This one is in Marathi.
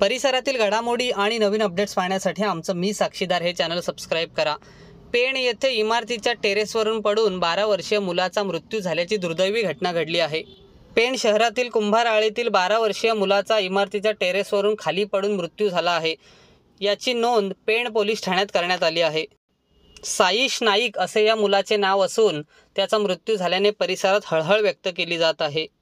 परिसरातील घडामोडी आणि नवीन अपडेट्स पाहण्यासाठी आमचं मी साक्षीदार हे चॅनल सबस्क्राईब करा पेण येथे इमारतीच्या टेरेसवरून पडून बारा वर्षीय मुलाचा मृत्यू झाल्याची दुर्दैवी घटना घडली आहे पेण शहरातील कुंभारआळीतील बारा वर्षीय मुलाचा इमारतीच्या टेरेसवरून खाली पडून मृत्यू झाला आहे याची नोंद पेण पोलीस ठाण्यात करण्यात आली आहे साईश नाईक असे या मुलाचे नाव असून त्याचा मृत्यू झाल्याने परिसरात हळहळ व्यक्त केली जात आहे